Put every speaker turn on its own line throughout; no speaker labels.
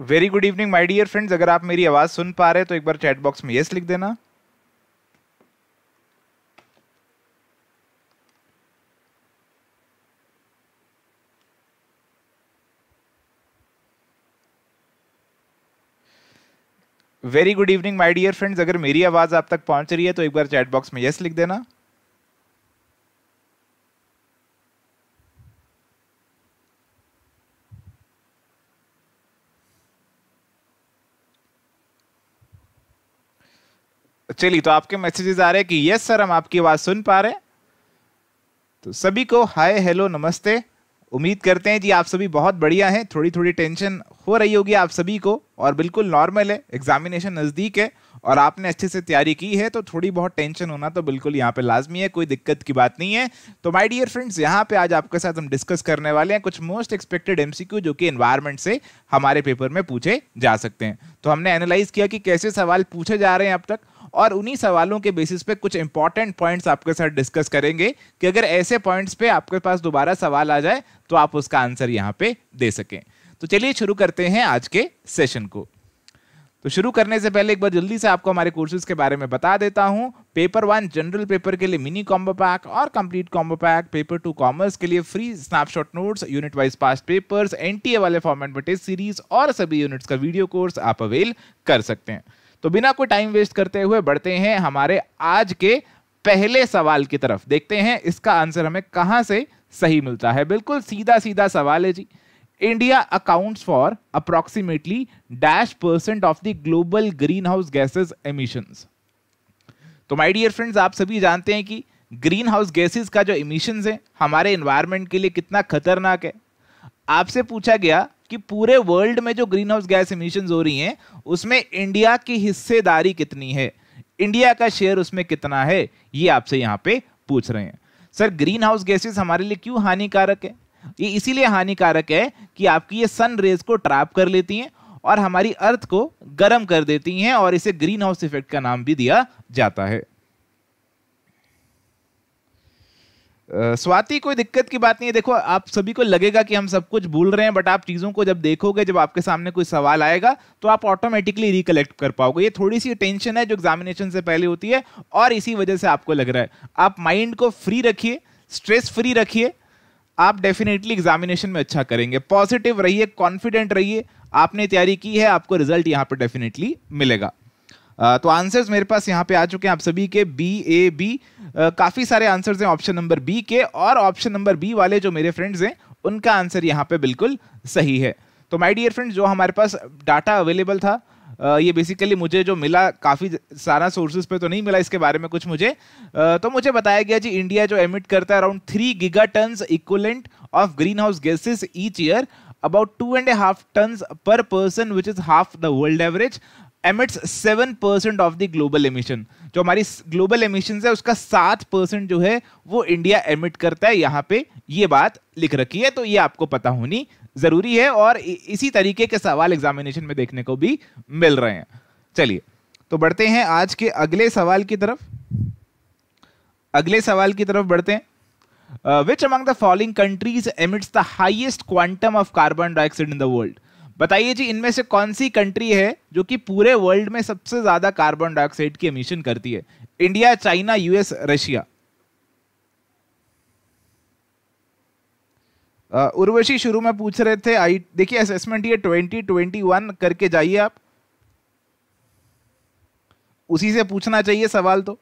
Very good evening my dear friends अगर आप मेरी आवाज़ सुन पा रहे तो एक बार चैट बॉक्स में यस लिख देना very good evening my dear friends अगर मेरी आवाज़ आप तक पहुंच रही है तो एक बार चैट बॉक्स में यस लिख देना चलिए तो आपके मैसेजेस आ रहे हैं कि यस सर हम आपकी आवाज़ सुन पा रहे तो सभी को हाय हेलो नमस्ते उम्मीद करते हैं जी आप सभी बहुत बढ़िया हैं थोड़ी थोड़ी टेंशन हो रही होगी आप सभी को और बिल्कुल नॉर्मल है एग्जामिनेशन नज़दीक है और आपने अच्छे से तैयारी की है तो थोड़ी बहुत टेंशन होना तो बिल्कुल यहाँ पे लाजमी है कोई दिक्कत की बात नहीं है तो माय डियर फ्रेंड्स यहाँ पे आज आपके साथ हम डिस्कस करने वाले हैं कुछ मोस्ट एक्सपेक्टेड एमसीक्यू जो कि एनवायरमेंट से हमारे पेपर में पूछे जा सकते हैं तो हमने एनालाइज किया कि कैसे सवाल पूछे जा रहे हैं अब तक और उन्हीं सवालों के बेसिस पे कुछ इंपॉर्टेंट पॉइंट्स आपके साथ डिस्कस करेंगे कि अगर ऐसे पॉइंट्स पे आपके पास दोबारा सवाल आ जाए तो आप उसका आंसर यहाँ पे दे सकें तो चलिए शुरू करते हैं आज के सेशन को तो शुरू करने से पहले एक बार जल्दी से आपको हमारे कोर्सेज के बारे में बता देता हूँ पेपर वन जनरल पेपर के लिए मिनी कॉम्बो पैक और complete combo pack paper two commerce के लिए free snapshot notes unit wise past papers NTA वाले फॉर्मेट बटे सीरीज और सभी यूनिट्स का वीडियो कोर्स आप अवेल कर सकते हैं तो बिना कोई टाइम वेस्ट करते हुए बढ़ते हैं हमारे आज के पहले सवाल की तरफ देखते हैं इसका आंसर हमें कहां से सही मिलता है बिल्कुल सीधा सीधा सवाल है जी India accounts for approximately dash percent of the global green house gases emissions तो माय डियर फ्रेंड्स आप सभी जानते हैं कि ग्रीन हाउस गैसेज का जो इमिशंस है हमारे इन्वायरमेंट के लिए कितना खतरनाक है आपसे पूछा गया कि पूरे वर्ल्ड में जो ग्रीन हाउस गैस इमिशन हो रही हैं उसमें इंडिया की हिस्सेदारी कितनी है इंडिया का शेयर उसमें कितना है ये आपसे यहाँ पे पूछ रहे हैं सर ग्रीन हाउस गैसेस हमारे लिए क्यों हानिकारक है ये इसीलिए हानिकारक है कि आपकी ये सन रेज को ट्रैप कर लेती हैं और हमारी अर्थ को गर्म कर देती हैं और इसे ग्रीन हाउस इफेक्ट का नाम भी दिया जाता है स्वाति कोई दिक्कत की बात नहीं है देखो आप सभी को लगेगा कि हम सब कुछ भूल रहे हैं बट आप चीज़ों को जब देखोगे जब आपके सामने कोई सवाल आएगा तो आप ऑटोमेटिकली रिकलेक्ट कर पाओगे ये थोड़ी सी टेंशन है जो एग्जामिनेशन से पहले होती है और इसी वजह से आपको लग रहा है आप माइंड को फ्री रखिए स्ट्रेस फ्री रखिए आप डेफिनेटली एग्जामिनेशन में अच्छा करेंगे पॉजिटिव रहिए कॉन्फिडेंट रहिए आपने तैयारी की है आपको रिजल्ट यहाँ पर डेफिनेटली मिलेगा तो आंसर्स मेरे पास यहाँ पे आ चुके हैं आप सभी के बी ए बी काफ़ी सारे आंसर्स हैं ऑप्शन नंबर बी के और ऑप्शन नंबर बी वाले जो मेरे फ्रेंड्स हैं उनका आंसर यहाँ पे बिल्कुल सही है तो माय डियर फ्रेंड्स जो हमारे पास डाटा अवेलेबल था ये बेसिकली मुझे जो मिला काफ़ी सारा सोर्सेज पे तो नहीं मिला इसके बारे में कुछ मुझे तो मुझे बताया गया जी इंडिया जो एमिट करता है around three giga ton equivalent of green house gases each year about two and half ton per person which is half the world average emits seven percent of the global emission जो हमारी global emission है उसका सात percent जो है वो India emit करता है यहाँ पे ये बात लिख रखी है तो ये आपको पता होनी जरूरी है और इसी तरीके के सवाल एग्जामिनेशन में देखने को भी मिल रहे हैं चलिए तो बढ़ते हैं आज के अगले सवाल की तरफ अगले सवाल की तरफ बढ़ते हैं which among the following countries emits the highest quantum of carbon dioxide in the world बताइए जी इनमें से कौन सी कंट्री है जो कि पूरे वर्ल्ड में सबसे ज्यादा कार्बन डाइऑक्साइड की एमिशन करती है India China US Russia Urvashi शुरू में पूछ रहे थे आई देखिए असेसमेंट ये 2021 करके जाइए आप उसी से पूछना चाहिए सवाल तो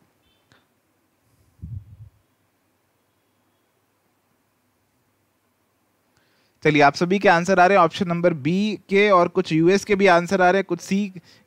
चलिए आप सभी के आंसर आ रहे हैं ऑप्शन नंबर बी के और कुछ यूएस के भी आंसर आ रहे हैं कुछ सी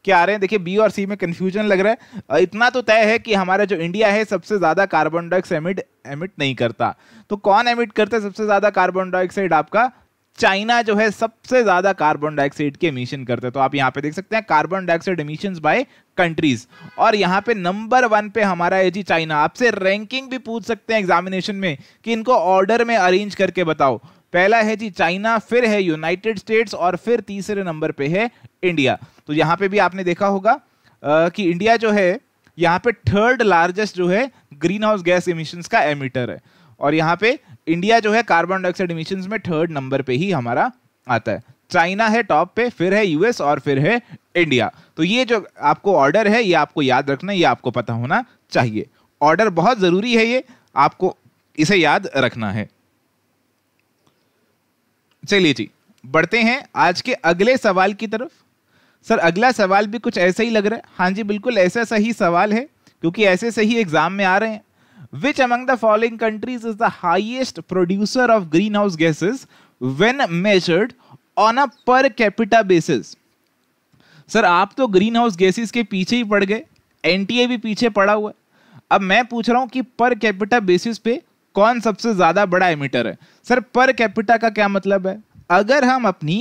के आ रहे हैं देखिए बी और सी में कन्फ्यूजन लग रहा है इतना तो तय है कि हमारा जो इंडिया है सबसे ज़्यादा कार्बन डाइऑक्साइड एमिट एमिट नहीं करता तो कौन एमिट करता है सबसे ज़्यादा कार्बन डाइऑक्साइड आपका चाइना जो है सबसे ज्यादा कार्बन डाइऑक्साइड के इमिशन करते हैं तो आप यहाँ पे देख सकते हैं carbon dioxide emission by countries और यहाँ पे नंबर वन पे हमारा है जी चाइना आपसे रैंकिंग भी पूछ सकते हैं एग्जामिनेशन में कि इनको ऑर्डर में अरेंज करके बताओ पहला है जी चाइना फिर है यूनाइटेड स्टेट्स और फिर तीसरे नंबर पे है इंडिया तो यहाँ पे भी आपने देखा होगा आ, कि इंडिया जो है यहाँ पे थर्ड लार्जेस्ट जो है ग्रीन हाउस गैस इमिशंस का एमिटर है और यहाँ पे इंडिया जो है कार्बन डाइऑक्साइड इमिशंस में थर्ड नंबर पे ही हमारा आता है चाइना है टॉप पे फिर है यूएस और फिर है इंडिया तो ये जो आपको ऑर्डर है ये आपको याद रखना ये आपको पता होना चाहिए ऑर्डर बहुत ज़रूरी है ये आपको इसे याद रखना है चलिए जी बढ़ते हैं आज के अगले सवाल की तरफ सर अगला सवाल भी कुछ ऐसा ही लग रहा है हाँ जी बिल्कुल ऐसा सही सवाल है क्योंकि ऐसे सही एग्जाम में आ रहे हैं which among the following countries is the highest producer of green house gases when measured on a per capita basis sir आप तो ग्रीन हाउस गैसेज के पीछे ही पड़ गए एन भी पीछे पड़ा हुआ है अब मैं पूछ रहा हूँ कि पर कैपिटा बेसिस पे कौन सबसे ज्यादा बड़ा एमिटर है सर पर कैपिटा का क्या मतलब है अगर हम अपनी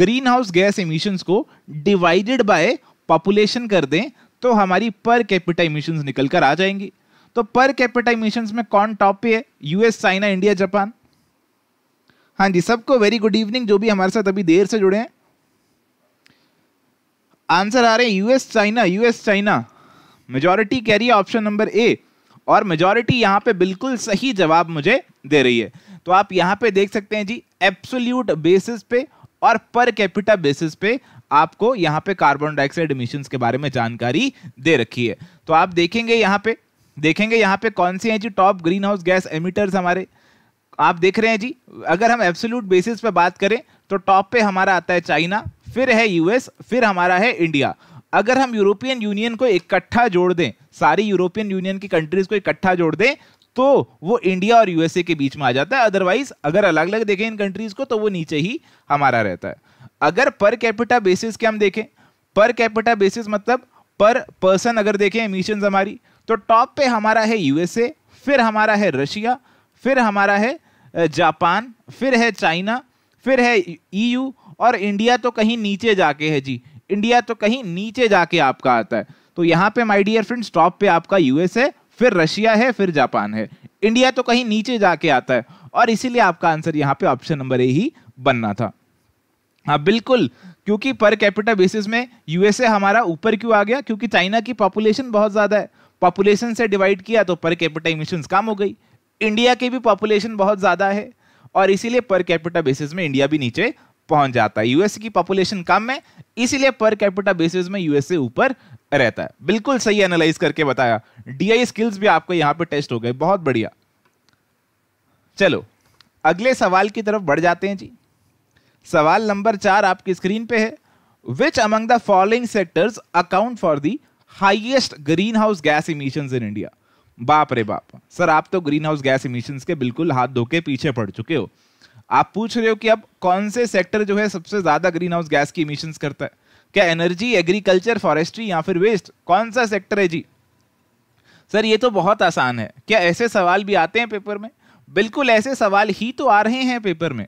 ग्रीन हाउस गैस इमिशंस को डिवाइडेड बाय पॉपुलेशन कर दें तो हमारी पर कैपिटा इमिशंस निकल कर आ जाएंगी तो पर कैपिटा इमिशंस में कौन टॉप पे है यूएस चाइना इंडिया जापान हाँ जी सबको वेरी गुड इवनिंग जो भी हमारे साथ अभी देर से जुड़े हैं आंसर आ रहे हैं US China US China majority कह रही है ऑप्शन नंबर ए और मेजोरिटी यहाँ पे बिल्कुल सही जवाब मुझे दे रही है तो आप यहाँ पे देख सकते हैं जी एब्सोल्यूट बेसिस पे और पर कैपिटा बेसिस पे आपको यहाँ पे कार्बन डाइऑक्साइड इमिशंस के बारे में जानकारी दे रखी है तो आप देखेंगे यहाँ पे देखेंगे यहाँ पे कौन सी हैं जी top green house gas emitters हमारे आप देख रहे हैं जी अगर हम एब्सोल्यूट बेसिस पे बात करें तो टॉप पे हमारा आता है चाइना फिर है यूएस फिर हमारा है इंडिया अगर हम यूरोपियन यूनियन को इकट्ठा जोड़ दें सारी यूरोपियन यूनियन की कंट्रीज को इकट्ठा जोड़ दें तो वो इंडिया और यूएसए के बीच में आ जाता है अदरवाइज अगर अलग अलग देखें इन कंट्रीज को तो वो नीचे ही हमारा रहता है अगर पर कैपिटा बेसिस के हम देखें पर कैपिटा बेसिस मतलब पर पर्सन अगर देखें एमिशन हमारी तो टॉप पे हमारा है यूएसए फिर हमारा है रशिया फिर हमारा है जापान फिर है चाइना फिर है ईयू और इंडिया तो कहीं नीचे जाके है जी इंडिया तो कहीं नीचे जाके आपका आता है तो यहां पे माय डियर फ्रेंड्स टॉप पे आपका यूएस है फिर रशिया है फिर जापान है इंडिया तो कहीं नीचे जाके आता है और इसीलिए आपका आंसर यहां पे ऑप्शन नंबर ए ही बनना था हाँ बिल्कुल क्योंकि पर कैपिटा बेसिस में यूएसए हमारा ऊपर क्यों आ गया क्योंकि चाइना की पॉपुलेशन बहुत ज़्यादा है पॉपुलेशन से डिवाइड किया तो पर कैपिटा इमिशन कम हो गई इंडिया की भी पॉपुलेशन बहुत ज़्यादा है और इसीलिए पर कैपिटा बेसिस में इंडिया भी नीचे पहुंच जाता है यूएस की पॉपुलेशन कम है इसीलिए पर कैपिटा बेसिस में यूएसए ऊपर रहता है बिल्कुल सही एनालाइज करके बताया डीआई स्किल्स भी आपको यहां पे टेस्ट हो गए बहुत बढ़िया चलो अगले सवाल की तरफ बढ़ जाते हैं जी सवाल नंबर चार आपकी स्क्रीन पे है which among the following sectors account for the highest green house gas emission in India बाप रे बाप सर आप तो ग्रीन हाउस गैस इमिशन के बिल्कुल हाथ धो के पीछे पड़ चुके हो आप पूछ रहे हो कि अब कौन से सेक्टर जो है सबसे ज्यादा ग्रीन हाउस गैस की इमिशन करता है क्या एनर्जी एग्रीकल्चर फॉरेस्ट्री या फिर वेस्ट कौन सा सेक्टर है जी सर ये तो बहुत आसान है क्या ऐसे सवाल भी आते हैं पेपर में बिल्कुल ऐसे सवाल ही तो आ रहे हैं पेपर में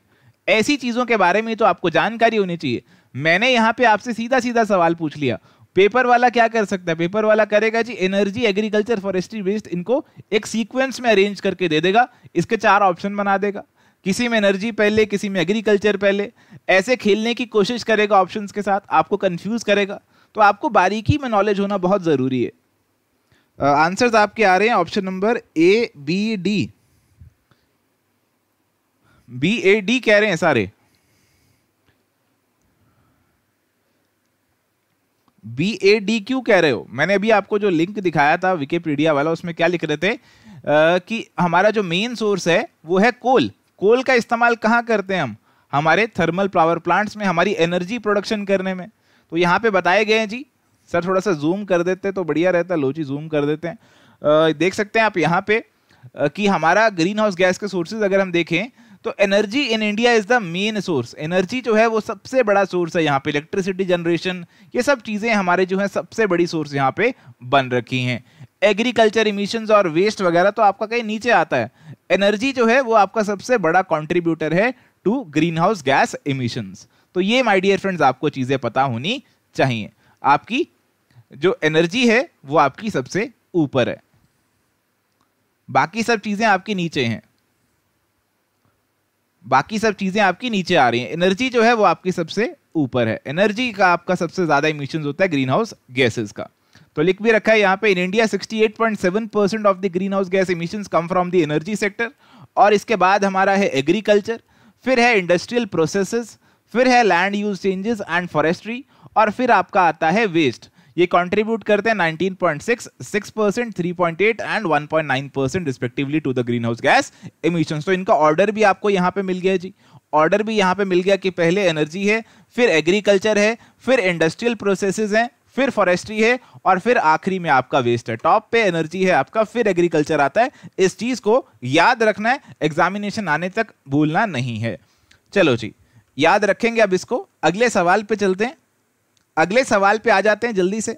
ऐसी चीज़ों के बारे में तो आपको जानकारी होनी चाहिए मैंने यहाँ पे आपसे सीधा सीधा सवाल पूछ लिया पेपर वाला क्या कर सकता है पेपर वाला करेगा जी एनर्जी एग्रीकल्चर फॉरेस्ट्री वेस्ट इनको एक सीक्वेंस में अरेंज करके दे देगा इसके चार ऑप्शन बना देगा किसी में एनर्जी पहले किसी में एग्रीकल्चर पहले ऐसे खेलने की कोशिश करेगा ऑप्शन के साथ आपको कन्फ्यूज करेगा तो आपको बारीकी में नॉलेज होना बहुत ज़रूरी है आंसर्स uh, आपके आ रहे हैं option number A B D B A D कह रहे हैं सारे बी ए डी क्यू कह रहे हो मैंने अभी आपको जो लिंक दिखाया था विकीपीडिया वाला उसमें क्या लिख रहे थे uh, कि हमारा जो मेन सोर्स है वो है कोल कोल का इस्तेमाल कहाँ करते हैं हम हमारे थर्मल पावर प्लांट्स में हमारी एनर्जी प्रोडक्शन करने में तो यहाँ पे बताए गए हैं जी सर थोड़ा सा जूम कर देते तो बढ़िया रहता लो जी जूम कर देते हैं देख सकते हैं आप यहाँ पे कि हमारा ग्रीन हाउस गैस के सोर्सेज अगर हम देखें तो energy in India is the main source energy जो है वो सबसे बड़ा सोर्स है यहाँ पे इलेक्ट्रिसिटी जनरेशन ये सब चीज़ें हमारे जो है सबसे बड़ी सोर्स यहाँ पे बन रखी हैं एग्रीकल्चर इमिशन और वेस्ट वगैरह तो आपका कहीं नीचे आता है एनर्जी जो है वो आपका सबसे बड़ा कॉन्ट्रीब्यूटर है to green house gas emission तो ये माई डियर फ्रेंड्स आपको चीज़ें पता होनी चाहिए आपकी जो एनर्जी है वो आपकी सबसे ऊपर है बाकी सब चीज़ें आपके नीचे हैं बाकी सब चीज़ें आपकी नीचे आ रही हैं एनर्जी जो है वो आपकी सबसे ऊपर है एनर्जी का आपका सबसे ज़्यादा इमिशन होता है ग्रीन हाउस गैसेस का तो लिख भी रखा है यहाँ पे in India 68.7 percent of the green house gas emission come from the energy sector और इसके बाद हमारा है एग्रीकल्चर फिर है इंडस्ट्रियल प्रोसेस फिर है land use changes and forestry और फिर आपका आता है वेस्ट ये कंट्रीब्यूट करते हैं 19.6, six percent three and 1.9 percent respectively to the green house gas emission तो इनका ऑर्डर भी आपको यहाँ पे मिल गया जी ऑर्डर भी यहाँ पे मिल गया कि पहले एनर्जी है फिर एग्रीकल्चर है फिर इंडस्ट्रियल प्रोसेसेस हैं फिर फॉरेस्ट्री है और फिर आखिरी में आपका वेस्ट है टॉप पे एनर्जी है आपका फिर एग्रीकल्चर आता है इस चीज को याद रखना है एग्जामिनेशन आने तक भूलना नहीं है चलो जी याद रखेंगे अब इसको अगले सवाल पे चलते हैं अगले सवाल पे आ जाते हैं जल्दी से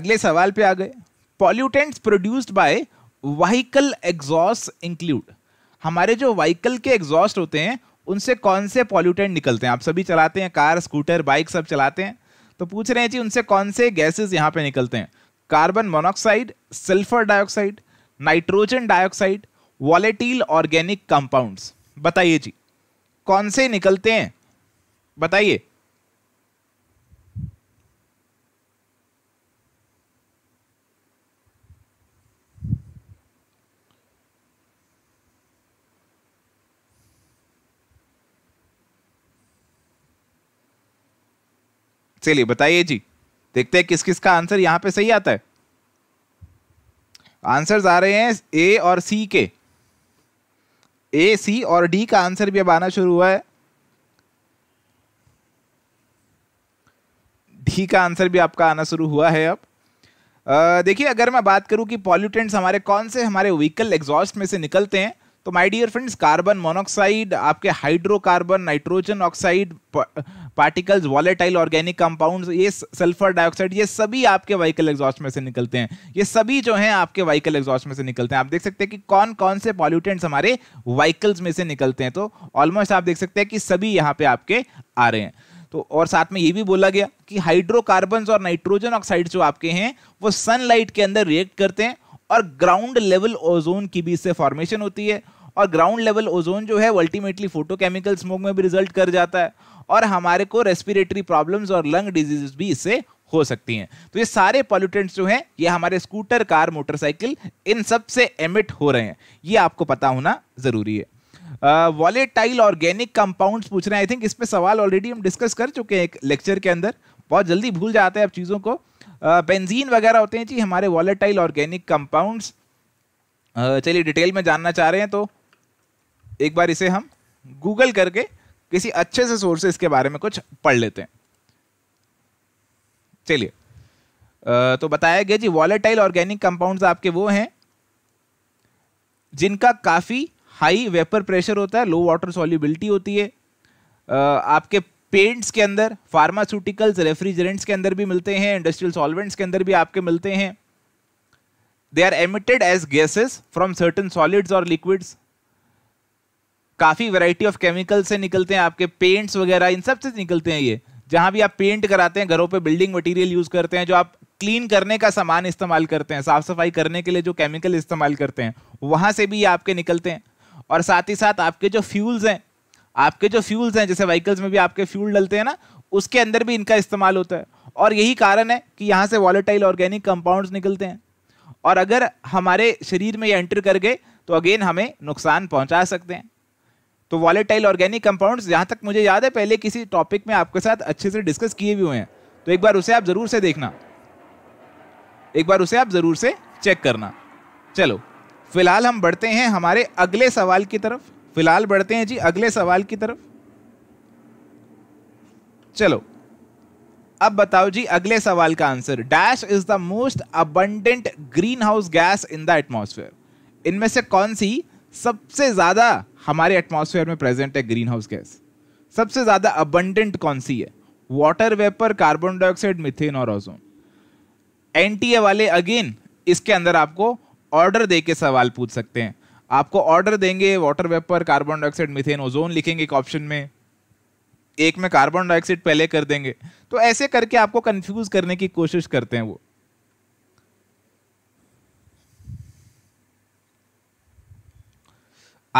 अगले सवाल पे आ गए pollutants produced by vehicle exhaust include हमारे जो वहीकल के एग्जॉस्ट होते हैं उनसे कौन से पॉल्यूटेंट निकलते हैं आप सभी चलाते हैं कार स्कूटर बाइक सब चलाते हैं तो पूछ रहे हैं जी उनसे कौन से गैसेस यहाँ पे निकलते हैं carbon monoxide sulphur dioxide nitrogen dioxide volatile organic compounds बताइए जी कौन से निकलते हैं बताइए चलिए बताइए जी देखते हैं किस किस का आंसर यहाँ पे सही आता है आंसर्स आ रहे हैं ए और सी के ए सी और डी का आंसर भी अब आना शुरू हुआ है डी का आंसर भी आपका आना शुरू हुआ है अब देखिए अगर मैं बात करूं कि पॉल्यूटेंट्स हमारे कौन से हमारे व्हीकल एग्जॉस्ट में से निकलते हैं तो my dear friends carbon monoxide आपके hydrocarbon nitrogen oxide particles volatile organic compounds ये सल्फर डाइऑक्साइड ये सभी आपके व्हीकल एग्जॉस्ट में से निकलते हैं ये सभी जो हैं आपके व्हीकल एग्जॉस्ट में से निकलते हैं आप देख सकते हैं कि कौन कौन से पॉल्यूटेंट्स हमारे व्हीकल्स में से निकलते हैं तो ऑलमोस्ट आप देख सकते हैं कि सभी यहाँ पे आपके आ रहे हैं तो और साथ में ये भी बोला गया कि हाइड्रोकार्बन और नाइट्रोजन ऑक्साइड जो आपके हैं वो सनलाइट के अंदर रिएक्ट करते हैं और ग्राउंड लेवल ओजोन की भी इससे फॉर्मेशन होती है और ग्राउंड लेवल ओजोन जो है अल्टीमेटली फोटोकेमिकल स्मोक में भी रिजल्ट कर जाता है और हमारे को रेस्पिरेटरी प्रॉब्लम्स और लंग डिजीज भी इससे हो सकती हैं तो ये सारे पॉल्यूटेंट्स जो हैं ये हमारे स्कूटर कार मोटरसाइकिल इन सब से एमिट हो रहे हैं ये आपको पता होना ज़रूरी है वॉलेटाइल ऑर्गेनिक कंपाउंड्स पूछ रहे हैं आई थिंक इस पर सवाल ऑलरेडी हम डिस्कस कर चुके हैं एक लेक्चर के अंदर बहुत जल्दी भूल जाते हैं आप चीज़ों को बेंजीन वगैरह होते हैं जी हमारे वॉलेटाइल ऑर्गेनिक कंपाउंड्स चलिए डिटेल में जानना चाह रहे हैं तो एक बार इसे हम गूगल करके किसी अच्छे से सोर्स से इसके बारे में कुछ पढ़ लेते हैं चलिए तो बताया गया जी वॉलेटाइल ऑर्गेनिक कंपाउंड्स आपके वो हैं जिनका काफ़ी हाई वेपर प्रेशर होता है लो वाटर सॉल्यूबिलिटी होती है आपके पेंट्स के अंदर फार्मास्यूटिकल्स रेफ्रिजरेंट्स के अंदर भी मिलते हैं इंडस्ट्रियल सॉल्वेंट्स के अंदर भी आपके मिलते हैं they are emitted as gases from certain solids और लिक्विड्स काफ़ी वैरायटी ऑफ केमिकल्स से निकलते हैं आपके पेंट्स वगैरह इन सब से निकलते हैं ये जहां भी आप पेंट कराते हैं घरों पे बिल्डिंग मटेरियल यूज़ करते हैं जो आप क्लीन करने का सामान इस्तेमाल करते हैं साफ़ सफाई करने के लिए जो केमिकल इस्तेमाल करते हैं वहां से भी ये आपके निकलते हैं और साथ ही साथ आपके जो फ्यूल्स हैं आपके जो फ्यूल्स हैं जैसे व्हीकल्स में भी आपके फ्यूल डलते हैं ना उसके अंदर भी इनका इस्तेमाल होता है और यही कारण है कि यहाँ से वॉलेटाइल ऑर्गेनिक कंपाउंड्स निकलते हैं और अगर हमारे शरीर में ये एंटर कर गए तो अगेन हमें नुकसान पहुँचा सकते हैं तो वॉलेटाइल ऑर्गेनिक कंपाउंड्स जहाँ तक मुझे याद है पहले किसी टॉपिक में आपके साथ अच्छे से डिस्कस किए भी हुए हैं तो एक बार उसे आप ज़रूर से देखना एक बार उसे आप ज़रूर से चेक करना चलो फिलहाल हम बढ़ते हैं हमारे अगले सवाल की तरफ फिलहाल बढ़ते हैं जी अगले सवाल की तरफ चलो अब बताओ जी अगले सवाल का answer dash is the most abundant green house gas in the atmosphere इनमें से कौन सी सबसे ज्यादा हमारे एटमोसफेयर में प्रेजेंट है ग्रीन हाउस गैस सबसे ज्यादा अबंडेंट कौन सी है water vapour carbon dioxide methane और ओजोन एनटीए वाले अगेन इसके अंदर आपको ऑर्डर दे के सवाल पूछ सकते हैं आपको ऑर्डर देंगे water vapour carbon dioxide methane ozone लिखेंगे एक ऑप्शन में एक में कार्बन डाइऑक्साइड पहले कर देंगे तो ऐसे करके आपको कंफ्यूज करने की कोशिश करते हैं वो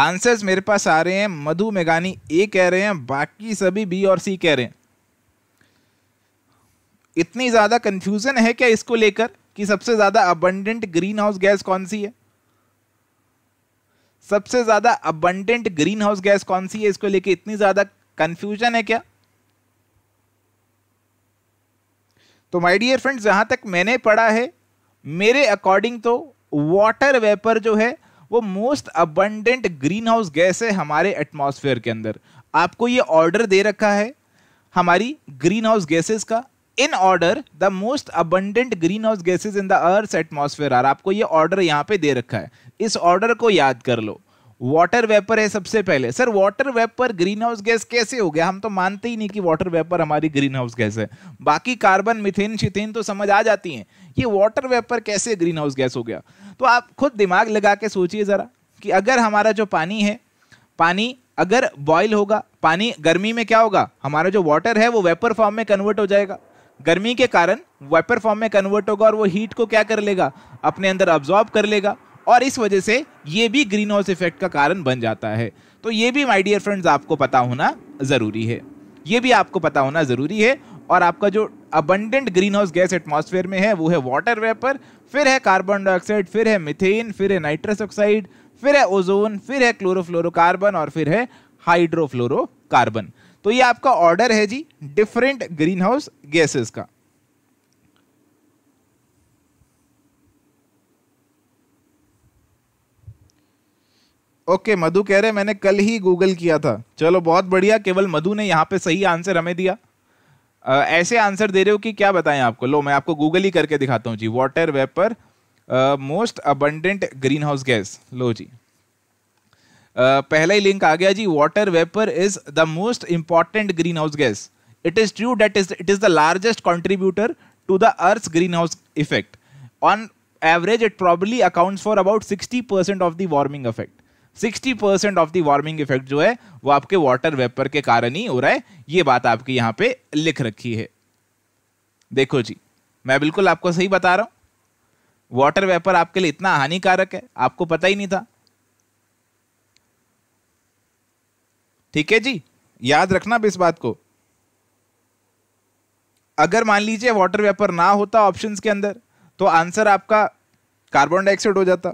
आंसर्स मेरे पास आ रहे हैं मधु मेघानी ए कह रहे हैं बाकी सभी बी और सी कह रहे हैं इतनी ज़्यादा कंफ्यूजन है क्या इसको लेकर कि सबसे ज़्यादा अबंडेंट ग्रीन हाउस गैस कौन सी है सबसे ज्यादा अबंडेंट ग्रीन हाउस गैस कौन सी है इसको लेके इतनी ज्यादा कंफ्यूजन है क्या तो माय डियर फ्रेंड्स जहां तक मैंने पढ़ा है मेरे अकॉर्डिंग तो वाटर वेपर जो है वो most abundant green house gas है हमारे एटमोसफेयर के अंदर आपको ये ऑर्डर दे रखा है हमारी ग्रीन हाउस गैसेस का in order the most abundant green house gases in the earth atmosphere are आपको ये ऑर्डर यहाँ पे दे रखा है इस ऑर्डर को याद कर लो वाटर वेपर है सबसे पहले sir water vapour green house gas कैसे हो गया हम तो मानते ही नहीं कि वाटर वेपर हमारी ग्रीन हाउस गैस है बाकी कार्बन मिथेन शिथिन तो समझ आ जाती हैं ये वाटर वेपर कैसे ग्रीन हाउस गैस हो गया तो आप खुद दिमाग लगा के सोचिए ज़रा कि अगर हमारा जो पानी है पानी अगर बॉयल होगा पानी गर्मी में क्या होगा हमारा जो वाटर है वो वेपर फॉर्म में कन्वर्ट हो जाएगा गर्मी के कारण वेपर फॉर्म में कन्वर्ट होगा और वो हीट को क्या कर लेगा अपने अंदर ऑब्जॉर्ब कर लेगा और इस वजह से ये भी ग्रीन हाउस इफेक्ट का कारण बन जाता है तो ये भी माय डियर फ्रेंड्स आपको पता होना ज़रूरी है ये भी आपको पता होना ज़रूरी है और आपका जो abundant green house gas atmosphere में है वो है वाटर वेपर फिर है कार्बन डाइऑक्साइड फिर है मिथेन फिर है नाइट्रस ऑक्साइड फिर है ओजोन फिर है क्लोरोफ्लोरोकार्बन और फिर है हाइड्रोफ्लोरोकार्बन तो ये आपका ऑर्डर है जी डिफरेंट ग्रीन हाउस गैसेस का ओके मधु कह रहे मैंने कल ही गूगल किया था चलो बहुत बढ़िया केवल मधु ने यहाँ पे सही आंसर हमें दिया आ, ऐसे आंसर दे रहे हो कि क्या बताएं आपको लो मैं आपको गूगल ही करके दिखाता हूँ जी water vapour most abundant green house gas लो जी आ, पहला ही लिंक आ गया जी water vapour is the most important green house gas it is true that is it is the largest contributor to the earth greenhouse effect on average it probably account for about sixty percent of the warming effect sixty percent of the warming effect जो है वो आपके water vapour के कारण ही हो रहा है ये बात आपकी यहाँ पे लिख रखी है देखो जी मैं बिल्कुल आपको सही बता रहा हूँ वाटर वेपर आपके लिए इतना हानिकारक है आपको पता ही नहीं था ठीक है जी याद रखना इस बात को अगर मान लीजिए वाटर वेपर ना होता ऑप्शंस के अंदर तो आंसर आपका कार्बन डाइऑक्साइड हो जाता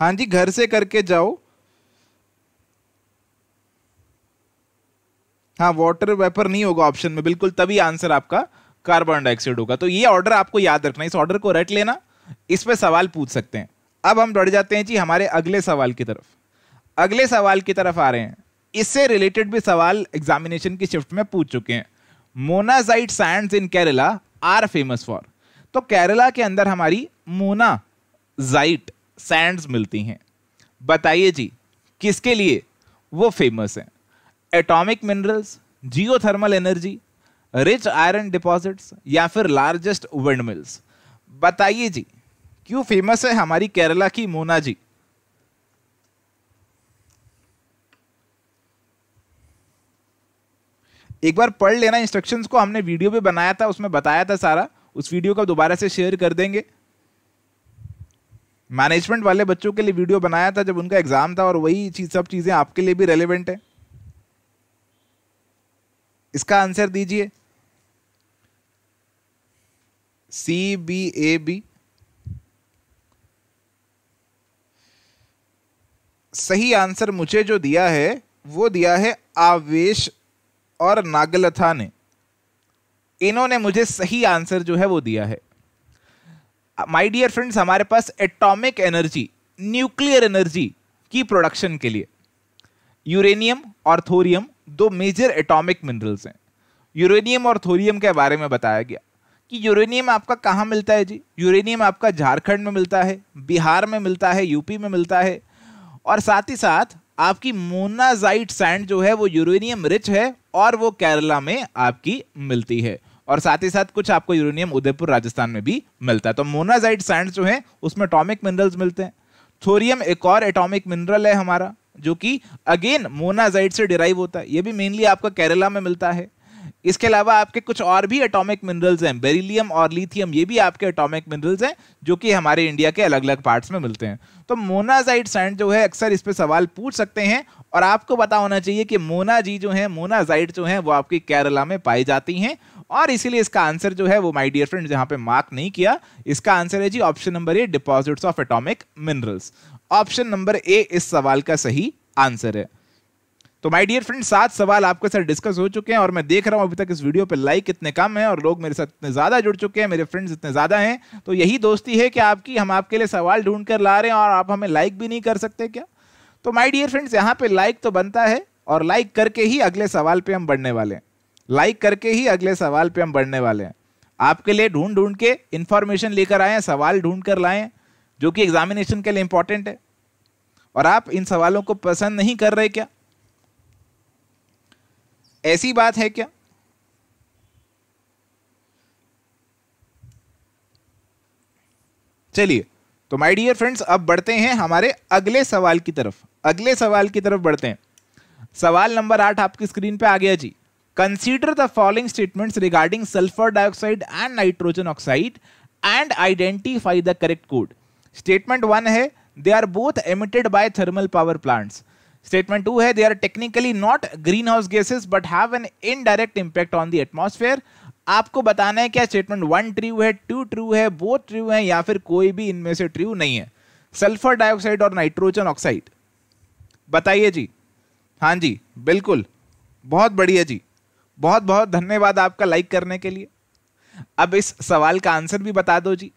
हाँ जी घर से करके जाओ हाँ वाटर वेपर नहीं होगा ऑप्शन में बिल्कुल तभी आंसर आपका कार्बन डाइऑक्साइड होगा तो ये ऑर्डर आपको याद रखना इस ऑर्डर को रट लेना इस पर सवाल पूछ सकते हैं अब हम बढ़ जाते हैं जी हमारे अगले सवाल की तरफ अगले सवाल की तरफ आ रहे हैं इससे रिलेटेड भी सवाल एग्जामिनेशन की शिफ्ट में पूछ चुके हैं monazite sands in Kerala are famous for तो केरला के अंदर हमारी मोना जाइट सैंड्स मिलती हैं बताइए जी किसके लिए वो फेमस हैं atomic minerals geothermal energy rich iron deposits या फिर लार्जेस्ट विंड मिल्स बताइए जी क्यों फेमस है हमारी केरला की मोना जी एक बार पढ़ लेना इंस्ट्रक्शंस को हमने वीडियो भी बनाया था उसमें बताया था सारा उस वीडियो को दोबारा से शेयर कर देंगे मैनेजमेंट वाले बच्चों के लिए वीडियो बनाया था जब उनका एग्जाम था और वही चीज सब चीजें आपके लिए भी रेलिवेंट है इसका आंसर दीजिए सी बी ए बी सही आंसर मुझे जो दिया है वो दिया है आवेश और नागलथा ने इन्होंने मुझे सही आंसर जो है वो दिया है माय डियर फ्रेंड्स हमारे पास एटॉमिक एनर्जी न्यूक्लियर एनर्जी की प्रोडक्शन के लिए यूरेनियम और थोरियम दो मेजर एटॉमिक मिनरल्स हैं यूरेनियम और थोरियम के बारे में बताया गया कि यूरेनियम आपका कहाँ मिलता है जी यूरेनियम आपका झारखंड में मिलता है बिहार में मिलता है यूपी में मिलता है और साथ ही साथ आपकी मोनाजाइट सैंड जो है वो यूरेनियम रिच है और वो केरला में आपकी मिलती है और साथ ही साथ कुछ आपको यूरेनियम उदयपुर राजस्थान में भी मिलता है तो मोनाजाइट सैंड जो है उसमें अटोमिक मिनरल्स मिलते हैं थोरियम एक और एटॉमिक मिनरल है हमारा जो कि अगेन मोनाजाइट से डिराइव होता है ये भी मेनली आपका केरला में मिलता है इसके अलावा आपके कुछ और भी एटॉमिक मिनरल्स हैं बेरिलियम और लिथियम ये भी आपके एटॉमिक मिनरल्स हैं जो कि हमारे इंडिया के अलग अलग पार्ट्स में मिलते हैं तो मोनाजाइट सैंड जो है अक्सर इस पर सवाल पूछ सकते हैं और आपको पता होना चाहिए कि मोना जी जो है मोना जाइड जो है वो आपकी केरला में पाई जाती हैं और इसीलिए इसका आंसर जो है वो माय डियर फ्रेंड्स यहाँ पे मार्क नहीं किया इसका आंसर है जी option number A deposits of atomic minerals option number A इस सवाल का सही आंसर है तो माय डियर फ्रेंड सात सवाल आपके साथ डिस्कस हो चुके हैं और मैं देख रहा हूं अभी तक इस वीडियो पे लाइक इतने कम है और लोग मेरे साथ इतने ज़्यादा जुड़ चुके हैं मेरे फ्रेंड्स इतने ज़्यादा हैं तो यही दोस्ती है कि आपकी हम आपके लिए सवाल ढूंढ कर ला रहे हैं और आप हमें लाइक भी नहीं कर सकते क्या तो माय डियर फ्रेंड्स यहां पे लाइक तो बनता है और लाइक करके ही अगले सवाल पे हम बढ़ने वाले हैं लाइक करके ही अगले सवाल पे हम बढ़ने वाले हैं आपके लिए ढूंढ ढूंढ के इन्फॉर्मेशन लेकर आए सवाल ढूंढ कर लाए जो कि एग्जामिनेशन के लिए इंपॉर्टेंट है और आप इन सवालों को पसंद नहीं कर रहे क्या ऐसी बात है क्या चलिए तो माय डियर फ्रेंड्स अब बढ़ते हैं हमारे अगले सवाल की तरफ अगले सवाल की तरफ बढ़ते हैं सवाल नंबर आठ आपकी स्क्रीन पे आ गया जी consider the following statements regarding sulphur dioxide and nitrogen oxide and identify the correct code statement one है they are both emitted by thermal power plants statement two है they are technically not green house gases but have an indirect impact on the atmosphere आपको बताना है क्या statement one true है two true है वो true है या फिर कोई भी इनमें से ट्रू नहीं है सल्फर डाइऑक्साइड और नाइट्रोजन ऑक्साइड बताइए जी हाँ जी बिल्कुल बहुत बढ़िया जी बहुत बहुत धन्यवाद आपका लाइक करने के लिए अब इस सवाल का आंसर भी बता दो जी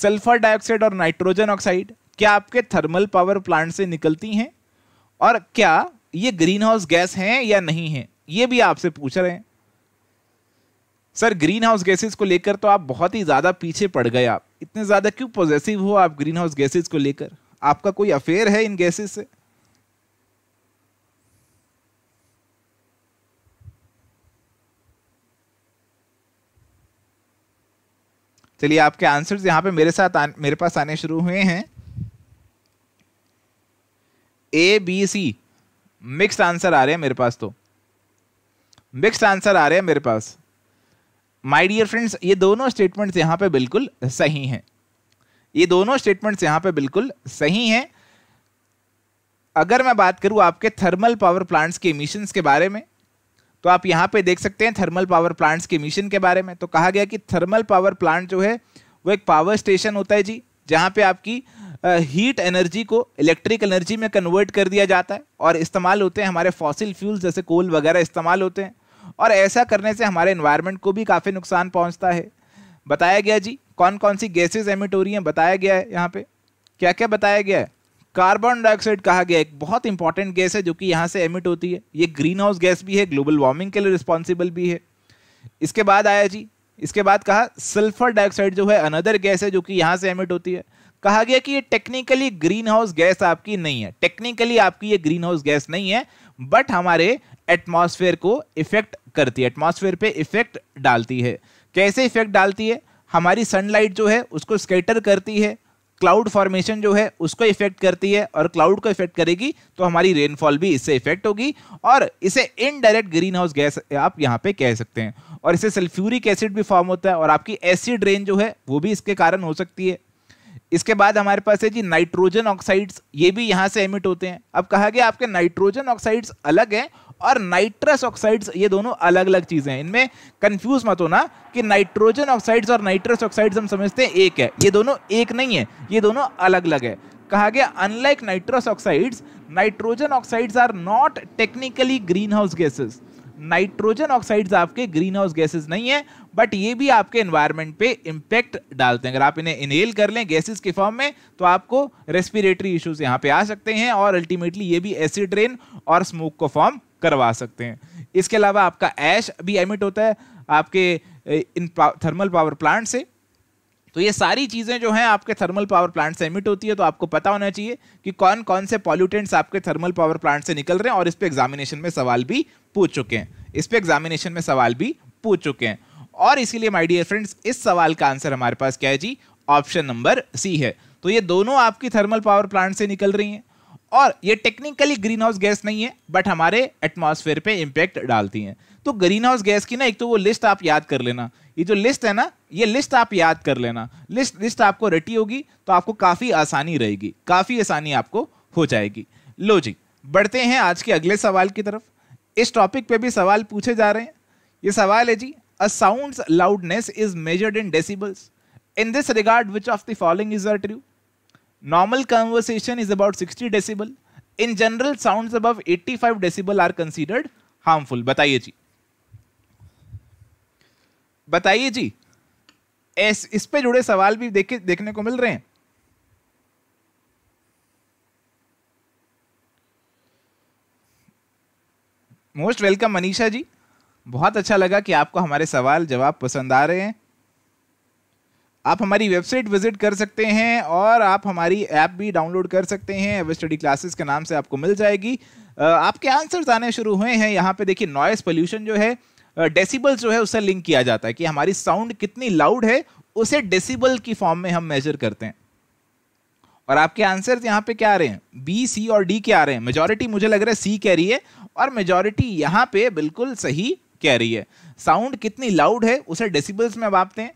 सल्फर डाइऑक्साइड और नाइट्रोजन ऑक्साइड क्या आपके थर्मल पावर प्लांट से निकलती हैं और क्या ये ग्रीन हाउस गैस हैं या नहीं है ये भी आपसे पूछ रहे हैं सर ग्रीन हाउस गैसेज को लेकर तो आप बहुत ही ज़्यादा पीछे पड़ गए आप इतने ज़्यादा क्यों पॉजिटिव हो आप ग्रीन हाउस गैसेज को लेकर आपका कोई अफेयर है इन गैसेज से चलिए आपके आंसर्स यहां पे मेरे साथ आन, मेरे पास आने शुरू हुए हैं A B C mixed answer आ रहे हैं मेरे पास तो मिक्स्ड आंसर आ रहे हैं मेरे पास माई डियर फ्रेंड्स ये दोनों स्टेटमेंट्स यहाँ पे बिल्कुल सही हैं ये दोनों स्टेटमेंट्स यहाँ पे बिल्कुल सही हैं अगर मैं बात करूँ आपके थर्मल पावर प्लांट्स के इमिशंस के बारे में तो आप यहाँ पे देख सकते हैं थर्मल पावर प्लांट्स के मिशन के बारे में तो कहा गया कि थर्मल पावर प्लांट जो है वो एक पावर स्टेशन होता है जी जहाँ पे आपकी हीट एनर्जी को इलेक्ट्रिक एनर्जी में कन्वर्ट कर दिया जाता है और इस्तेमाल होते हैं हमारे फॉसिल फ्यूल्स जैसे कोल वगैरह इस्तेमाल होते हैं और ऐसा करने से हमारे इन्वायरमेंट को भी काफ़ी नुकसान पहुँचता है बताया गया जी कौन कौन सी गैसेज एमिट हो रही हैं बताया गया है यहाँ पे क्या क्या बताया गया है कार्बन डाइऑक्साइड कहा गया एक बहुत इंपॉर्टेंट गैस है जो कि यहाँ से एमिट होती है ये ग्रीन हाउस गैस भी है ग्लोबल वार्मिंग के लिए रिस्पॉन्सिबल भी है इसके बाद आया जी इसके बाद कहा सल्फर डाइऑक्साइड जो है अनदर गैस है जो कि यहाँ से एमिट होती है कहा गया कि ये टेक्निकली ग्रीन हाउस गैस आपकी नहीं है टेक्निकली आपकी ये ग्रीन हाउस गैस नहीं है बट हमारे एटमोसफेयर को इफेक्ट करती है एटमॉस्फेयर पे इफेक्ट डालती है कैसे इफेक्ट डालती है हमारी सनलाइट जो है उसको स्केटर करती है क्लाउड फॉर्मेशन जो है उसको इफेक्ट करती है और क्लाउड को इफेक्ट करेगी तो हमारी रेनफॉल भी इससे इफेक्ट होगी और इसे इनडायरेक्ट ग्रीन हाउस गैस आप यहाँ पे कह सकते हैं और इसे सल्फ्यूरिक एसिड भी फॉर्म होता है और आपकी एसिड रेन जो है वो भी इसके कारण हो सकती है इसके बाद हमारे पास है जी नाइट्रोजन ऑक्साइड्स ये भी यहाँ से एमिट होते हैं अब कहा गया आपके नाइट्रोजन ऑक्साइड्स अलग हैं और नाइट्रस ऑक्साइड्स ये दोनों अलग अलग चीज़ें हैं इनमें कंफ्यूज मत होना कि नाइट्रोजन ऑक्साइड्स और नाइट्रस ऑक्साइड्स हम समझते हैं एक है ये दोनों एक नहीं है ये दोनों अलग अलग है कहा गया unlike nitrous oxides nitrogen oxides are not technically greenhouse gases nitrogen oxides आपके ग्रीन हाउस गैसेज नहीं है बट ये भी आपके एनवायरमेंट पे इम्पैक्ट डालते हैं अगर आप इन्हें इनहेल कर लें गैसेज के फॉर्म में तो आपको रेस्पिरेटरी इश्यूज यहाँ पे आ सकते हैं और अल्टीमेटली ये भी एसिड रेन और स्मोक को फॉर्म करवा सकते हैं इसके अलावा आपका ऐश भी एमिट होता है आपके इन थर्मल पावर प्लांट से तो ये सारी चीज़ें जो हैं आपके थर्मल पावर प्लांट से एमिट होती है तो आपको पता होना चाहिए कि कौन कौन से पॉल्यूटेंट्स आपके थर्मल पावर प्लांट से निकल रहे हैं और इस पर एग्जामिनेशन में सवाल भी पूछ चुके हैं इस पर एग्जामिनेशन में सवाल भी पूछ चुके हैं और इसीलिए माय डियर फ्रेंड्स इस सवाल का आंसर हमारे पास क्या है जी ऑप्शन नंबर सी है तो ये दोनों आपकी थर्मल पावर प्लांट से निकल रही हैं और ये टेक्निकली ग्रीन हाउस गैस नहीं है बट हमारे एटमोसफेयर पे इम्पैक्ट डालती हैं तो ग्रीन हाउस गैस की ना एक तो वो लिस्ट आप याद कर लेना ये जो लिस्ट है ना ये लिस्ट आप याद कर लेना लिस्ट लिस्ट आपको रटी होगी तो आपको काफ़ी आसानी रहेगी काफ़ी आसानी आपको हो जाएगी लो जी बढ़ते हैं आज के अगले सवाल की तरफ इस टॉपिक पे भी सवाल पूछे जा रहे हैं ये सवाल है जी uh sound loudness is measured in decibels in this regard which of the following is are true Normal conversation is about 60 decibel. In general, sounds above 85 decibel are considered harmful. बताइए जी बताइए जी एस इस पे जुड़े सवाल भी देखे देखने को मिल रहे हैं मोस्ट वेलकम मनीषा जी बहुत अच्छा लगा कि आपको हमारे सवाल जवाब पसंद आ रहे हैं आप हमारी वेबसाइट विजिट कर सकते हैं और आप हमारी ऐप भी डाउनलोड कर सकते हैं एवर स्टडी क्लासेस के नाम से आपको मिल जाएगी आपके आंसर्स आने शुरू हुए हैं यहाँ पे देखिए नॉइस पोल्यूशन जो है डेसीबल जो है उससे लिंक किया जाता है कि हमारी साउंड कितनी लाउड है उसे डेसीबल की फॉर्म में हम मेजर करते हैं और आपके आंसर्स यहाँ पे क्या आ रहे हैं बी सी और डी क्या आ रहे हैं मेजोरिटी मुझे लग रहा है सी कह रही है और मेजोरिटी यहाँ पे बिल्कुल सही कह रही है साउंड कितनी लाउड है उसे डेसीबल्स में मापते हैं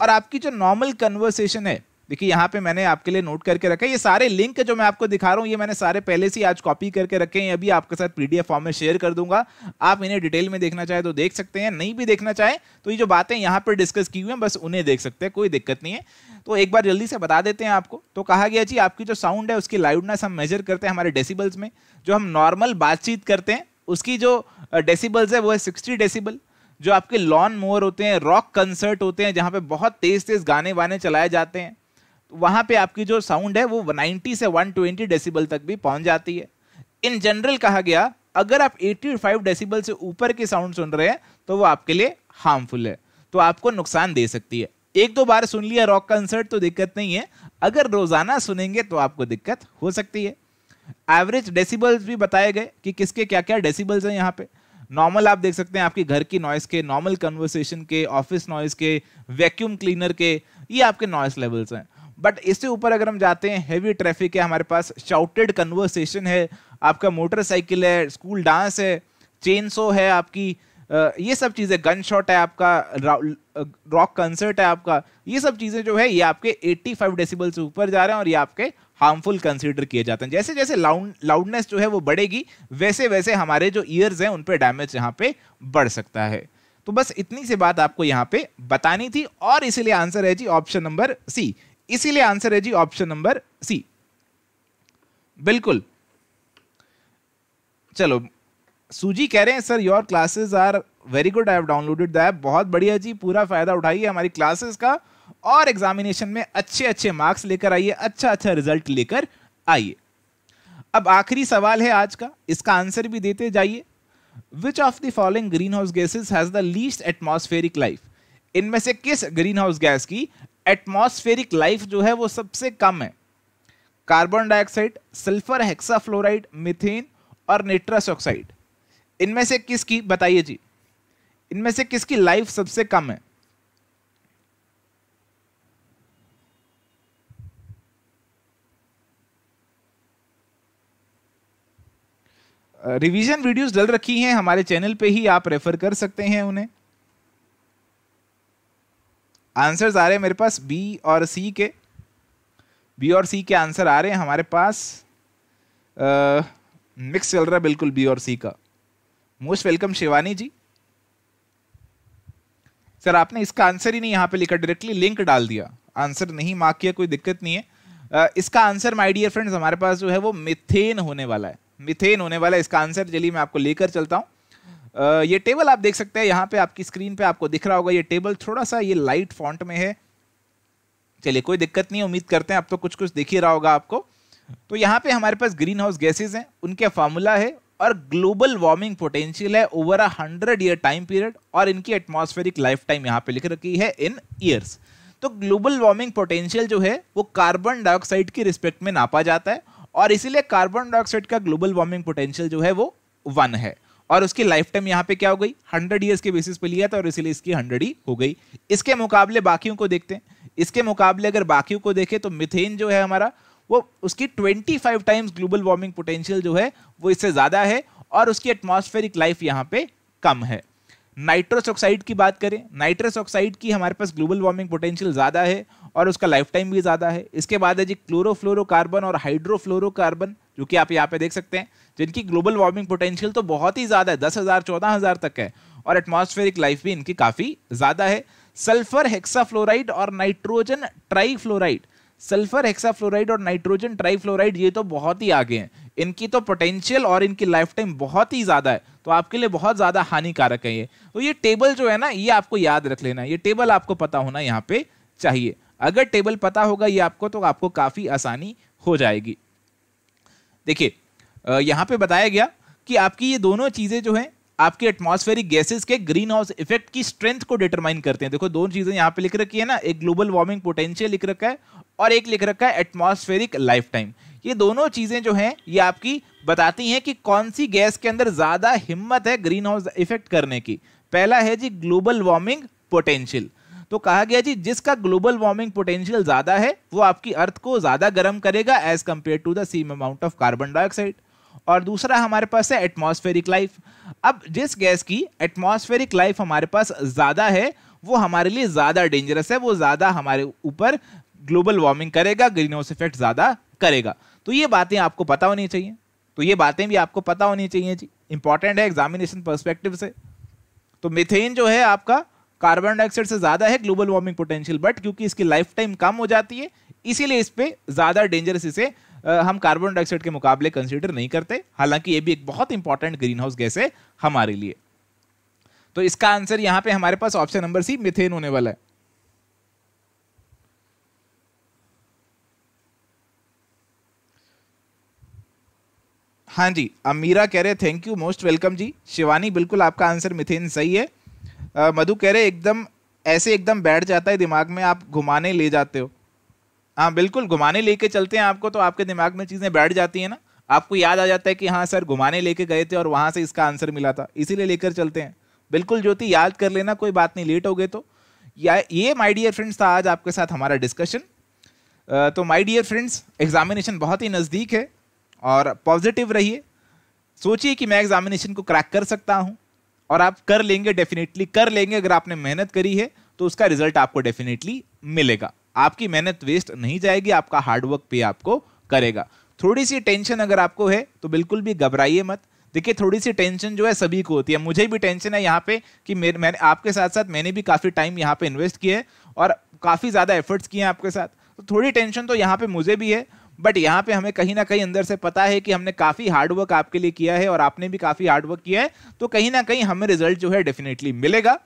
और आपकी जो नॉर्मल कन्वर्सेशन है देखिए यहाँ पे मैंने आपके लिए नोट करके रखा है ये सारे लिंक जो मैं आपको दिखा रहा हूँ ये मैंने सारे पहले से आज कॉपी करके रखे हैं अभी आपके साथ पीडीएफ फॉर्म में शेयर कर दूंगा आप इन्हें डिटेल में देखना चाहे तो देख सकते हैं नहीं भी देखना चाहे तो ये जो बातें यहाँ पर डिस्कस की हुई हैं बस उन्हें देख सकते हैं कोई दिक्कत नहीं है तो एक बार जल्दी से बता देते हैं आपको तो कहा गया जी आपकी जो साउंड है उसकी लाउडनेस हम मेजर करते हैं हमारे डेसीबल्स में जो हम नॉर्मल बातचीत करते हैं उसकी जो डेसीबल्स है वो है सिक्सटी डेसीबल जो आपके लॉन मोअर होते हैं रॉक कंसर्ट होते हैं जहाँ पे बहुत तेज तेज गाने वाने चलाए जाते हैं तो वहाँ पे आपकी जो साउंड है वो 90 से 120 ट्वेंटी तक भी पहुँच जाती है इन जनरल कहा गया अगर आप 85 डेसीबल से ऊपर की साउंड सुन रहे हैं तो वो आपके लिए हार्मफुल है तो आपको नुकसान दे सकती है एक दो बार सुन लिया रॉक कंसर्ट तो दिक्कत नहीं है अगर रोजाना सुनेंगे तो आपको दिक्कत हो सकती है एवरेज डेसीबल्स भी बताए गए कि किसके क्या क्या डेसिबल्स हैं यहाँ पे नॉर्मल आप देख सकते हैं आपके घर की नॉइस के नॉर्मल कन्वर्सेशन के ऑफिस नॉइस के वैक्यूम क्लीनर के ये आपके नॉइस लेवल्स हैं बट इससे ऊपर अगर हम जाते हैं हैवी ट्रैफिक है हमारे पास शाउटेड कन्वर्सेशन है आपका मोटरसाइकिल है स्कूल डांस है चेन शो है आपकी ये सब चीज़ें गन शॉट है आपका रॉक कंसर्ट है आपका ये सब चीज़ें जो है ये आपके 85 डेसिबल से ऊपर जा रहे हैं और ये आपके हार्मफुल कंसिडर किए जाते हैं जैसे जैसे लाउड लाउडनेस जो है वो बढ़ेगी वैसे वैसे हमारे जो ईयर्स हैं उन पर डैमेज यहाँ पे बढ़ सकता है तो बस इतनी सी बात आपको यहाँ पे बतानी थी और इसीलिए आंसर है जी ऑप्शन नंबर सी इसीलिए आंसर है जी ऑप्शन नंबर सी बिल्कुल चलो सूजी कह रहे हैं sir your classes are very good I have downloaded the app बहुत बढ़िया जी पूरा फायदा उठाइए हमारी क्लासेस का और एग्जामिनेशन में अच्छे अच्छे मार्क्स लेकर आइए अच्छा अच्छा रिजल्ट लेकर आइए अब आखिरी सवाल है आज का इसका आंसर भी देते जाइए which of the following green house gases has the least atmospheric life इनमें से किस ग्रीन हाउस गैस की एटमोस्फेरिक लाइफ जो है वो सबसे कम है carbon dioxide sulphur hexafluoride methane और नेट्रस ऑक्साइड इनमें से किसकी बताइए जी इनमें से किसकी लाइफ सबसे कम है रिवीजन वीडियोस डल रखी हैं हमारे चैनल पे ही आप रेफर कर सकते हैं उन्हें आंसर्स आ रहे हैं मेरे पास बी और सी के बी और सी के आंसर आ रहे हैं हमारे पास मिक्स चल रहा है बिल्कुल बी और सी का most welcome Shivani ji sir आपने इसका आंसर ही नहीं यहाँ पे लिखा डायरेक्टली लिंक डाल दिया आंसर नहीं मार्क किया कोई दिक्कत नहीं है इसका आंसर माय डियर फ्रेंड्स हमारे पास जो है वो मिथेन होने वाला है मिथेन होने वाला है इसका आंसर चलिए मैं आपको लेकर चलता हूँ ये टेबल आप देख सकते हैं यहाँ पे आपकी स्क्रीन पे आपको दिख रहा होगा ये टेबल थोड़ा सा ये लाइट फॉन्ट में है चलिए कोई दिक्कत नहीं उम्मीद करते हैं अब तो कुछ कुछ दिख ही रहा होगा आपको तो यहाँ पे हमारे पास ग्रीन हाउस गैसेज हैं उनके फार्मूला है और ग्लोबल वार्मिंग पोटेंशियल है over a hundred year time period और इनकी एटमोस्फेरिक लाइफ टाइम यहाँ पे लिख रखी है इन ईयर्स तो ग्लोबल वार्मिंग पोटेंशियल जो है वो कार्बन डाइऑक्साइड की रिस्पेक्ट में नापा जाता है और इसीलिए कार्बन डाइऑक्साइड का ग्लोबल वार्मिंग पोटेंशियल जो है वो वन है और उसकी लाइफ टाइम यहाँ पे क्या हो गई हंड्रेड ईयर्स के बेसिस पे लिया था और इसीलिए इसकी हंड्रेड ही हो गई इसके मुकाबले बाकियों को देखते हैं इसके मुकाबले अगर बाकियों को देखें तो मिथेन जो है हमारा वो उसकी twenty five times global warming potential जो है वो इससे ज़्यादा है और उसकी एटमॉस्फेरिक लाइफ यहाँ पे कम है नाइट्रस ऑक्साइड की बात करें नाइट्रस ऑक्साइड की हमारे पास ग्लोबल वार्मिंग पोटेंशियल ज़्यादा है और उसका लाइफ टाइम भी ज़्यादा है इसके बाद है जी क्लोरोफ्लोरोकार्बन और हाइड्रोफ्लोरोकार्बन जो कि आप यहाँ पे देख सकते हैं जिनकी ग्लोबल वार्मिंग पोटेंशियल तो बहुत ही ज़्यादा है दस हज़ार चौदह हज़ार तक है और एटमॉस्फेरिक लाइफ भी इनकी काफ़ी ज़्यादा है सल्फर हेक्साफ्लोराइड और नाइट्रोजन ट्राईफ्लोराइड सल्फर हेक्साफ्लोराइड और नाइट्रोजन ट्राईफ्लोराइड ये तो बहुत ही आगे हैं इनकी तो पोटेंशियल और इनकी लाइफ टाइम बहुत ही ज़्यादा है तो आपके लिए बहुत ज़्यादा हानिकारक है ये तो ये टेबल जो है ना ये आपको याद रख लेना ये टेबल आपको पता होना यहाँ पे चाहिए अगर टेबल पता होगा ये आपको तो आपको काफ़ी आसानी हो जाएगी देखिए यहां पे बताया गया कि आपकी ये दोनों चीज़ें जो है आपके एटमॉस्फेरिक गैसेस के ग्रीन हाउस इफेक्ट की स्ट्रेंथ को डिटरमाइन करते हैं देखो दोनों चीज़ें यहां पे लिख रखी है ना एक ग्लोबल वार्मिंग पोटेंशियल लिख रखा है और एक लिख रखा है एटमॉस्फेरिक लाइफ टाइम ये दोनों चीज़ें जो हैं ये आपकी बताती हैं कि कौन सी गैस के अंदर ज़्यादा हिम्मत है ग्रीन हाउस इफेक्ट करने की पहला है जी ग्लोबल वार्मिंग पोटेंशियल तो कहा गया जी जिसका ग्लोबल वार्मिंग पोटेंशियल ज्यादा है वो आपकी अर्थ को ज्यादा गर्म करेगा as compared to the same amount of carbon dioxide और दूसरा हमारे पास है एटमॉस्फेरिक लाइफ अब जिस गैस की एटमॉस्फेरिक लाइफ हमारे पास ज़्यादा है वो हमारे लिए ज़्यादा डेंजरस है वो ज़्यादा हमारे ऊपर ग्लोबल वार्मिंग करेगा ग्रीन हाउस इफेक्ट ज़्यादा करेगा तो ये बातें आपको पता होनी चाहिए तो ये बातें भी आपको पता होनी चाहिए जी इंपॉर्टेंट है एग्जामिनेशन परस्पेक्टिव से तो मिथेन जो है आपका कार्बन डाइऑक्साइड से ज़्यादा है ग्लोबल वार्मिंग पोटेंशियल बट क्योंकि इसकी लाइफ टाइम कम हो जाती है इसीलिए इस पर ज़्यादा डेंजरस इसे हम कार्बन डाइऑक्साइड के मुकाबले कंसिडर नहीं करते हालांकि ये भी एक बहुत इंपॉर्टेंट ग्रीन हाउस गैस है हमारे लिए तो इसका आंसर यहां पे हमारे पास ऑप्शन नंबर सी मिथेन होने वाला है हाँ जी अमीरा कह रहे thank you most welcome ji Shivani बिल्कुल आपका आंसर मिथेन सही है मधु कह रहे एकदम ऐसे एकदम बैठ जाता है दिमाग में आप घुमाने ले जाते हो हाँ बिल्कुल घुमाने लेके चलते हैं आपको तो आपके दिमाग में चीज़ें बैठ जाती हैं ना आपको याद आ जाता है कि हाँ सर घुमाने लेके गए थे और वहाँ से इसका आंसर मिला था इसीलिए लेकर चलते हैं बिल्कुल ज्योति याद कर लेना कोई बात नहीं लेट हो गए तो या ये माय डियर फ्रेंड्स था आज आपके साथ हमारा डिस्कशन तो माय डियर फ्रेंड्स एग्जामिनेशन बहुत ही नज़दीक है और पॉजिटिव रहिए सोचिए कि मैं एग्जामिनेशन को क्रैक कर सकता हूँ और आप कर लेंगे डेफिनेटली कर लेंगे अगर आपने मेहनत करी है तो उसका रिजल्ट आपको डेफिनेटली मिलेगा आपकी मेहनत वेस्ट नहीं जाएगी आपका हार्डवर्क पे आपको करेगा थोड़ी सी टेंशन अगर आपको है तो बिल्कुल भी घबराइए मत देखिए थोड़ी सी टेंशन जो है सभी को होती है मुझे भी टेंशन है यहाँ पे कि मेरे मैंने आपके साथ साथ मैंने भी काफ़ी टाइम यहाँ पे इन्वेस्ट किया है और काफ़ी ज़्यादा एफर्ट्स किए हैं आपके साथ तो थोड़ी टेंशन तो यहाँ पे मुझे भी है बट यहाँ पे हमें कहीं ना कहीं अंदर से पता है कि हमने काफ़ी हार्डवर्क आपके लिए किया है और आपने भी काफ़ी हार्डवर्क किया है तो कहीं ना कहीं हमें रिजल्ट जो है डेफिनेटली मिलेगा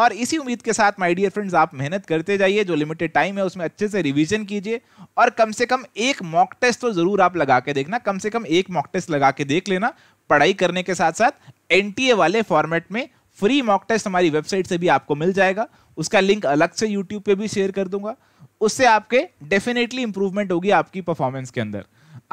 और इसी उम्मीद के साथ माय डियर फ्रेंड्स आप मेहनत करते जाइए जो लिमिटेड टाइम है उसमें अच्छे से रिवीजन कीजिए और कम से कम एक मॉक टेस्ट तो ज़रूर आप लगा के देखना कम से कम एक मॉक टेस्ट लगा के देख लेना पढ़ाई करने के साथ साथ एन वाले फॉर्मेट में फ्री मॉक टेस्ट हमारी वेबसाइट से भी आपको मिल जाएगा उसका लिंक अलग से यूट्यूब पर भी शेयर कर दूंगा उससे आपके डेफिनेटली इंप्रूवमेंट होगी आपकी परफॉर्मेंस के अंदर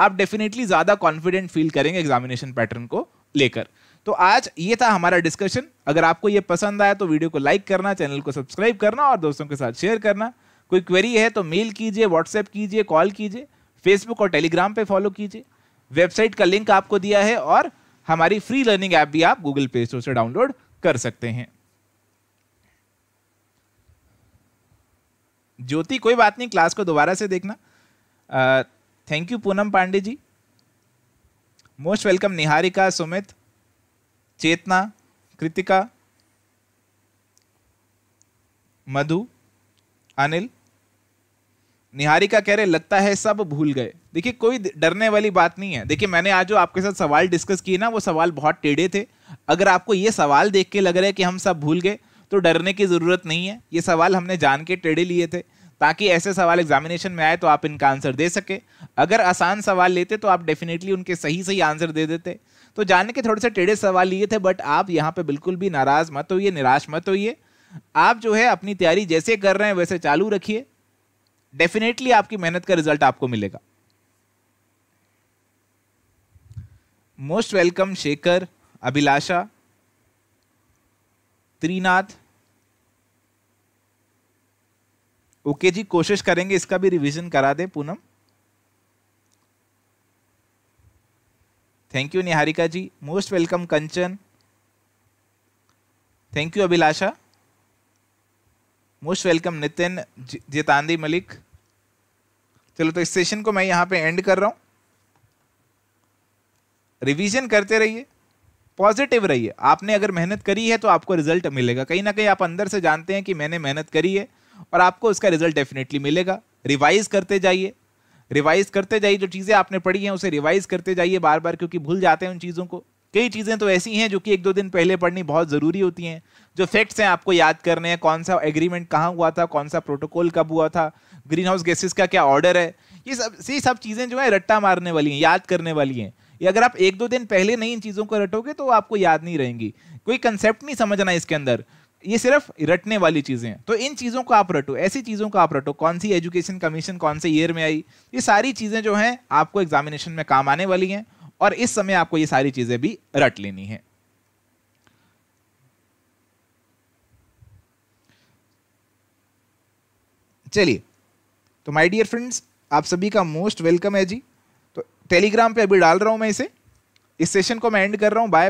आप डेफिनेटली ज्यादा कॉन्फिडेंट फील करेंगे एग्जामिनेशन पैटर्न को लेकर तो आज ये था हमारा डिस्कशन अगर आपको ये पसंद आया तो वीडियो को लाइक करना चैनल को सब्सक्राइब करना और दोस्तों के साथ शेयर करना कोई क्वेरी है तो मेल कीजिए व्हाट्सएप कीजिए कॉल कीजिए फेसबुक और टेलीग्राम पे फॉलो कीजिए वेबसाइट का लिंक आपको दिया है और हमारी फ्री लर्निंग ऐप भी आप गूगल प्ले स्टोर से डाउनलोड कर सकते हैं ज्योति कोई बात नहीं क्लास को दोबारा से देखना thank you Poonam Pandey ji most welcome Niharika Sumit Chetna Kritika Madhu Anil Niharika कह रहे लगता है सब भूल गए देखिए कोई डरने वाली बात नहीं है देखिए मैंने आज जो आपके साथ सवाल डिस्कस किए ना वो सवाल बहुत टेढ़े थे अगर आपको ये सवाल देख के लग रहा है कि हम सब भूल गए तो डरने की ज़रूरत नहीं है ये सवाल हमने जान के टेढ़े लिए थे ताकि ऐसे सवाल एग्जामिनेशन में आए तो आप इनका आंसर दे सके अगर आसान सवाल लेते तो आप डेफिनेटली उनके सही सही आंसर दे देते तो जानने के थोड़े से टेढ़े सवाल लिए थे बट आप यहाँ पे बिल्कुल भी नाराज़ मत होइए निराश मत होइए आप जो है अपनी तैयारी जैसे कर रहे हैं वैसे चालू रखिए डेफिनेटली आपकी मेहनत का रिजल्ट आपको मिलेगा most welcome Shekhar Abhilasha Trinath okay ji कोशिश करेंगे इसका भी रिवीजन करा दे Poonam thank you Niharika ji most welcome Kanchan thank you Abhilasha most welcome Nitin जेतांदी मलिक चलो तो इस सेशन को मैं यहां पे एंड कर रहा हूं रिवीजन करते रहिए पॉजिटिव रहिए आपने अगर मेहनत करी है तो आपको रिजल्ट मिलेगा कहीं ना कहीं आप अंदर से जानते हैं कि मैंने मेहनत करी है और आपको उसका रिजल्ट डेफिनेटली मिलेगा रिवाइज करते जाइए रिवाइज करते जाइए जो चीज़ें आपने पढ़ी हैं उसे रिवाइज करते जाइए बार बार क्योंकि भूल जाते हैं उन चीज़ों को कई चीज़ें तो ऐसी हैं जो कि एक दो दिन पहले पढ़नी बहुत ज़रूरी होती हैं जो फैक्ट्स हैं आपको याद करने हैं कौन सा एग्रीमेंट कहाँ हुआ था कौन सा प्रोटोकॉल कब हुआ था ग्रीन हाउस गैसेज का क्या ऑर्डर है ये सब ये सब चीज़ें जो है रट्टा मारने वाली हैं याद करने वाली हैं ये अगर आप एक दो दिन पहले नहीं इन चीज़ों को रटोगे तो आपको याद नहीं रहेंगी कोई कंसेप्ट नहीं समझना इसके अंदर ये सिर्फ रटने वाली चीज़ें हैं तो इन चीज़ों को आप रटो ऐसी चीज़ों को आप रटो कौन सी एजुकेशन कमीशन कौन से ईयर में आई ये सारी चीज़ें जो हैं आपको एग्जामिनेशन में काम आने वाली हैं और इस समय आपको ये सारी चीज़ें भी रट लेनी है चलिए तो माय डियर फ्रेंड्स आप सभी का मोस्ट वेलकम है जी टेलीग्राम पे अभी डाल रहा हूँ मैं इसे इस सेशन को मैं एंड कर रहा हूँ बाय